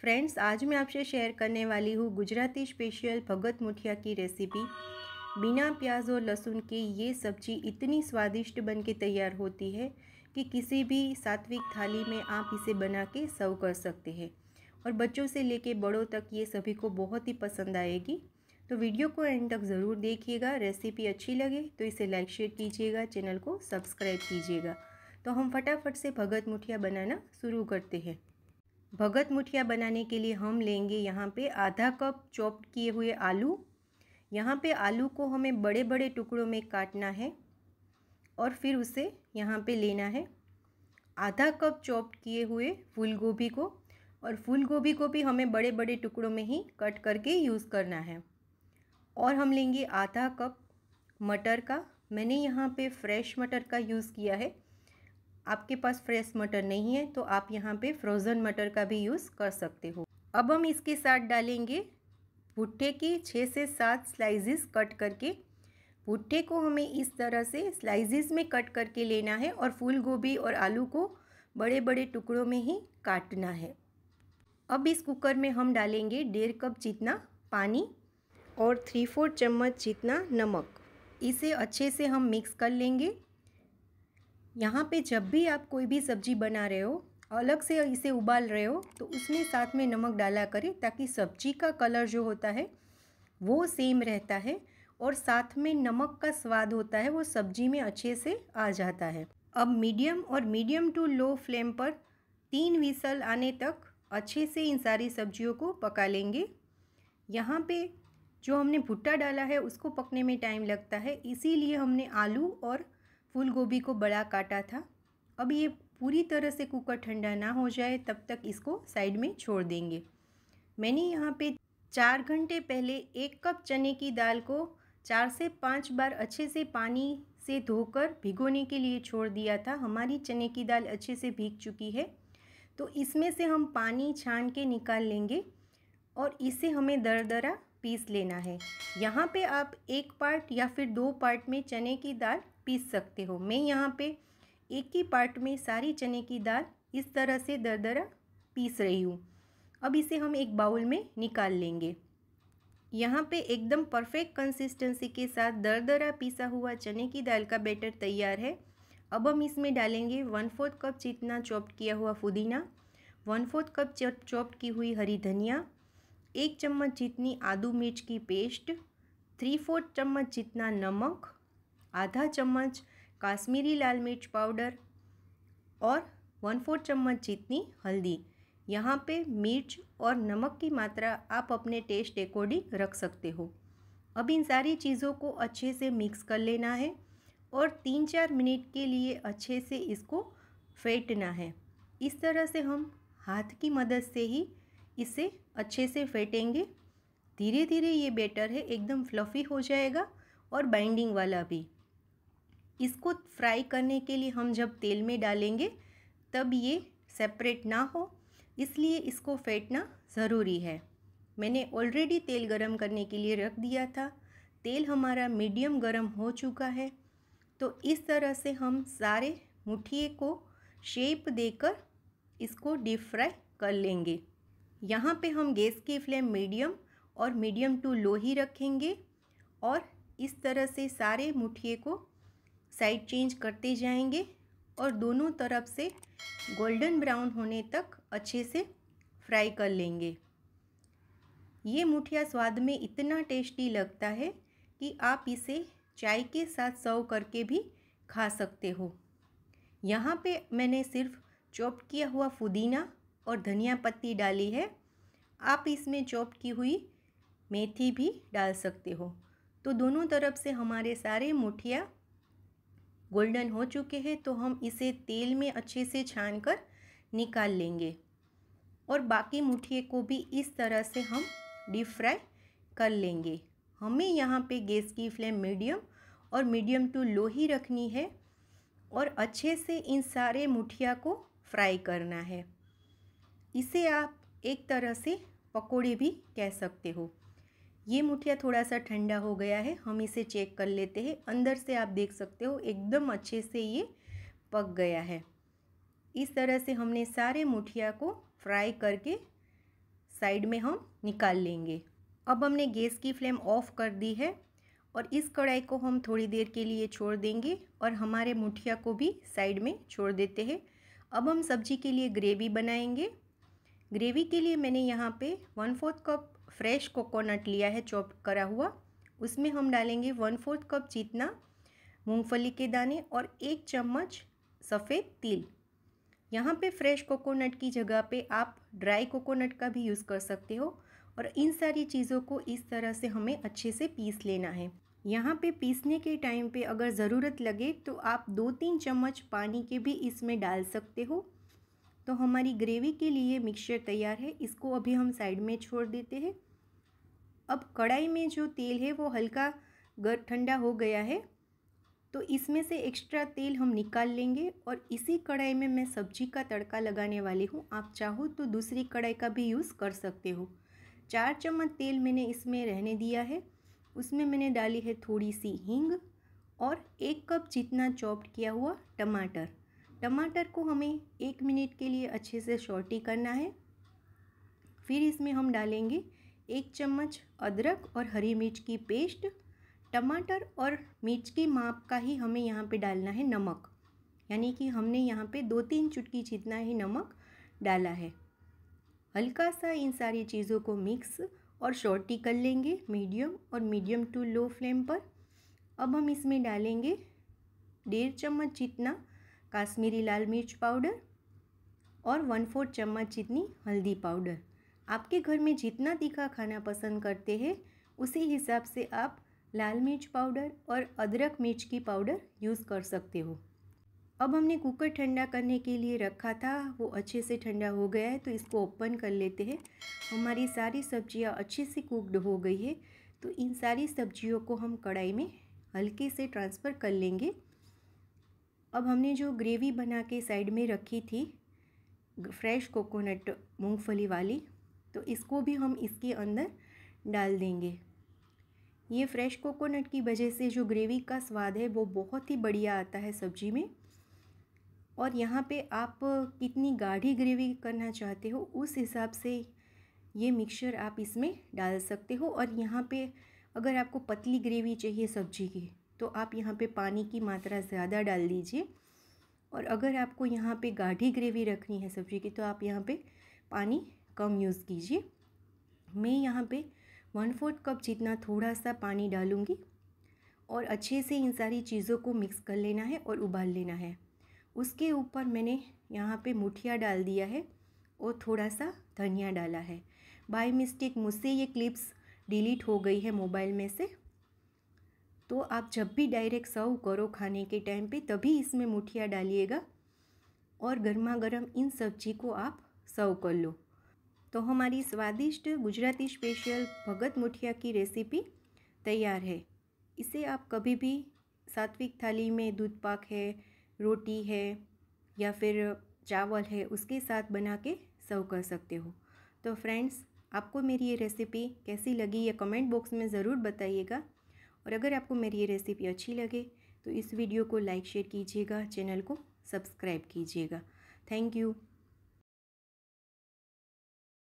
friends आज मैं आपसे शेयर करने वाली हूँ गुजराती स्पेशल भगत मुठिया की रेसिपी बिना प्याज और लहसुन के ये सब्जी इतनी स्वादिष्ट बन के तैयार होती है कि किसी भी सात्विक थाली में आप इसे बना के सर्व कर सकते हैं और बच्चों से लेके बड़ों तक ये सभी को बहुत ही पसंद आएगी तो वीडियो को एंड तक ज़रूर देखिएगा रेसिपी अच्छी लगे तो इसे लाइक शेयर कीजिएगा चैनल को सब्सक्राइब कीजिएगा तो हम फटाफट से भगत मुठिया बनाना शुरू करते हैं भगत मुठिया बनाने के लिए हम लेंगे यहाँ पे आधा कप चॉप किए हुए आलू यहाँ पे आलू को हमें बड़े बड़े टुकड़ों में काटना है और फिर उसे यहाँ पे लेना है आधा कप चॉप किए हुए फूल गोभी को और फूल गोभी को भी हमें बड़े बड़े टुकड़ों में ही कट करके यूज़ करना है और हम लेंगे आधा कप मटर का मैंने यहाँ पे फ्रेश मटर का यूज़ किया है आपके पास फ्रेश मटर नहीं है तो आप यहाँ पे फ्रोज़न मटर का भी यूज़ कर सकते हो अब हम इसके साथ डालेंगे भुट्टे की छः से सात स्लाइजिस कट करके भुट्टे को हमें इस तरह से स्लाइजिस में कट करके लेना है और फूल गोभी और आलू को बड़े बड़े टुकड़ों में ही काटना है अब इस कुकर में हम डालेंगे डेढ़ कप जितना पानी और थ्री फोर चम्मच जितना नमक इसे अच्छे से हम मिक्स कर लेंगे यहाँ पे जब भी आप कोई भी सब्जी बना रहे हो अलग से इसे उबाल रहे हो तो उसमें साथ में नमक डाला करें ताकि सब्जी का कलर जो होता है वो सेम रहता है और साथ में नमक का स्वाद होता है वो सब्जी में अच्छे से आ जाता है अब मीडियम और मीडियम टू लो फ्लेम पर तीन विसल आने तक अच्छे से इन सारी सब्जियों को पका लेंगे यहाँ पे जो हमने भुट्टा डाला है उसको पकने में टाइम लगता है इसीलिए हमने आलू और फूल गोभी को बड़ा काटा था अब ये पूरी तरह से कुकर ठंडा ना हो जाए तब तक इसको साइड में छोड़ देंगे मैंने यहाँ पे चार घंटे पहले एक कप चने की दाल को चार से पाँच बार अच्छे से पानी से धोकर भिगोने के लिए छोड़ दिया था हमारी चने की दाल अच्छे से भीग चुकी है तो इसमें से हम पानी छान के निकाल लेंगे और इसे हमें दरदरा पीस लेना है यहाँ पे आप एक पार्ट या फिर दो पार्ट में चने की दाल पीस सकते हो मैं यहाँ पे एक ही पार्ट में सारी चने की दाल इस तरह से दर दरा पीस रही हूँ अब इसे हम एक बाउल में निकाल लेंगे यहाँ पे एकदम परफेक्ट कंसिस्टेंसी के साथ दर दरा पीसा हुआ चने की दाल का बैटर तैयार है अब हम इसमें डालेंगे वन फोर्थ कप जितना चॉप किया हुआ पुदीना वन फोर्थ कप चॉप की हुई हरी धनिया एक चम्मच जितनी आदू मिर्च की पेस्ट थ्री फोर्थ चम्मच जितना नमक आधा चम्मच काश्मीरी लाल मिर्च पाउडर और वन फोर चम्मच जितनी हल्दी यहाँ पे मिर्च और नमक की मात्रा आप अपने टेस्ट अकॉर्डिंग रख सकते हो अब इन सारी चीज़ों को अच्छे से मिक्स कर लेना है और तीन चार मिनट के लिए अच्छे से इसको फेंटना है इस तरह से हम हाथ की मदद से ही इसे अच्छे से फेंटेंगे धीरे धीरे ये बेटर है एकदम फ्लफ़ी हो जाएगा और बाइंडिंग वाला भी इसको फ्राई करने के लिए हम जब तेल में डालेंगे तब ये सेपरेट ना हो इसलिए इसको फेंटना ज़रूरी है मैंने ऑलरेडी तेल गरम करने के लिए रख दिया था तेल हमारा मीडियम गरम हो चुका है तो इस तरह से हम सारे मुठिए को शेप देकर इसको डीप फ्राई कर लेंगे यहाँ पे हम गैस की फ्लेम मीडियम और मीडियम टू लो ही रखेंगे और इस तरह से सारे मुठिए को साइड चेंज करते जाएंगे और दोनों तरफ से गोल्डन ब्राउन होने तक अच्छे से फ्राई कर लेंगे ये मुठिया स्वाद में इतना टेस्टी लगता है कि आप इसे चाय के साथ सर्व करके भी खा सकते हो यहाँ पे मैंने सिर्फ चॉप किया हुआ पुदीना और धनिया पत्ती डाली है आप इसमें चॉप की हुई मेथी भी डाल सकते हो तो दोनों तरफ से हमारे सारे मुठिया गोल्डन हो चुके हैं तो हम इसे तेल में अच्छे से छान कर निकाल लेंगे और बाकी मुठिए को भी इस तरह से हम डीप फ्राई कर लेंगे हमें यहाँ पे गैस की फ्लेम मीडियम और मीडियम टू लो ही रखनी है और अच्छे से इन सारे मुठिया को फ्राई करना है इसे आप एक तरह से पकोड़े भी कह सकते हो ये मुठिया थोड़ा सा ठंडा हो गया है हम इसे चेक कर लेते हैं अंदर से आप देख सकते हो एकदम अच्छे से ये पक गया है इस तरह से हमने सारे मुठिया को फ्राई करके साइड में हम निकाल लेंगे अब हमने गैस की फ्लेम ऑफ कर दी है और इस कढ़ाई को हम थोड़ी देर के लिए छोड़ देंगे और हमारे मुठिया को भी साइड में छोड़ देते हैं अब हम सब्जी के लिए ग्रेवी बनाएंगे ग्रेवी के लिए मैंने यहाँ पे one fourth cup fresh coconut लिया है चॉप करा हुआ उसमें हम डालेंगे वन फोर्थ कप जितना मूंगफली के दाने और एक चम्मच सफ़ेद तिल यहाँ पे फ्रेश कोकोनट की जगह पे आप ड्राई कोकोनट का भी यूज़ कर सकते हो और इन सारी चीज़ों को इस तरह से हमें अच्छे से पीस लेना है यहाँ पे पीसने के टाइम पे अगर ज़रूरत लगे तो आप दो तीन चम्मच पानी के भी इसमें डाल सकते हो तो हमारी ग्रेवी के लिए मिक्सचर तैयार है इसको अभी हम साइड में छोड़ देते हैं अब कढ़ाई में जो तेल है वो हल्का गर ठंडा हो गया है तो इसमें से एक्स्ट्रा तेल हम निकाल लेंगे और इसी कढ़ाई में मैं सब्जी का तड़का लगाने वाली हूँ आप चाहो तो दूसरी कढ़ाई का भी यूज़ कर सकते हो चार चम्मच तेल मैंने इसमें रहने दिया है उसमें मैंने डाली है थोड़ी सी हींग और एक कप जितना चॉप्ड किया हुआ टमाटर टमाटर को हमें एक मिनट के लिए अच्छे से शॉर्टी करना है फिर इसमें हम डालेंगे एक चम्मच अदरक और हरी मिर्च की पेस्ट टमाटर और मिर्च की माप का ही हमें यहाँ पे डालना है नमक यानी कि हमने यहाँ पे दो तीन चुटकी जितना ही नमक डाला है हल्का सा इन सारी चीज़ों को मिक्स और शॉर्टी कर लेंगे मीडियम और मीडियम टू लो फ्लेम पर अब हम इसमें डालेंगे डेढ़ चम्मच जितना काश्मीरी लाल मिर्च पाउडर और वन फोर्थ चम्मच जितनी हल्दी पाउडर आपके घर में जितना तीखा खाना पसंद करते हैं उसी हिसाब से आप लाल मिर्च पाउडर और अदरक मिर्च की पाउडर यूज़ कर सकते हो अब हमने कुकर ठंडा करने के लिए रखा था वो अच्छे से ठंडा हो गया है तो इसको ओपन कर लेते हैं हमारी सारी सब्जियां अच्छे से कुकड हो गई है तो इन सारी सब्जियों को हम कढ़ाई में हल्के से ट्रांसफ़र कर लेंगे अब हमने जो ग्रेवी बना के साइड में रखी थी फ्रेश कोकोनट मूंगफली वाली तो इसको भी हम इसके अंदर डाल देंगे ये फ्रेश कोकोनट की वजह से जो ग्रेवी का स्वाद है वो बहुत ही बढ़िया आता है सब्जी में और यहाँ पे आप कितनी गाढ़ी ग्रेवी करना चाहते हो उस हिसाब से ये मिक्सचर आप इसमें डाल सकते हो और यहाँ पे अगर आपको पतली ग्रेवी चाहिए सब्जी की तो आप यहाँ पे पानी की मात्रा ज़्यादा डाल दीजिए और अगर आपको यहाँ पे गाढ़ी ग्रेवी रखनी है सब्ज़ी की तो आप यहाँ पे पानी कम यूज़ कीजिए मैं यहाँ पे वन फोर्थ कप जितना थोड़ा सा पानी डालूँगी और अच्छे से इन सारी चीज़ों को मिक्स कर लेना है और उबाल लेना है उसके ऊपर मैंने यहाँ पे मुठिया डाल दिया है और थोड़ा सा धनिया डाला है बाय मिस्टेक मुझसे ये क्लिप्स डिलीट हो गई है मोबाइल में से तो आप जब भी डायरेक्ट सर्व करो खाने के टाइम पे तभी इसमें मुठिया डालिएगा और गर्मा गर्म इन सब्जी को आप सर्व कर लो तो हमारी स्वादिष्ट गुजराती स्पेशल भगत मुठिया की रेसिपी तैयार है इसे आप कभी भी सात्विक थाली में दूध पाक है रोटी है या फिर चावल है उसके साथ बना के सर्व कर सकते हो तो फ्रेंड्स आपको मेरी ये रेसिपी कैसी लगी ये कमेंट बॉक्स में ज़रूर बताइएगा और अगर आपको मेरी ये रेसिपी अच्छी लगे तो इस वीडियो को लाइक शेयर कीजिएगा चैनल को सब्सक्राइब कीजिएगा थैंक यू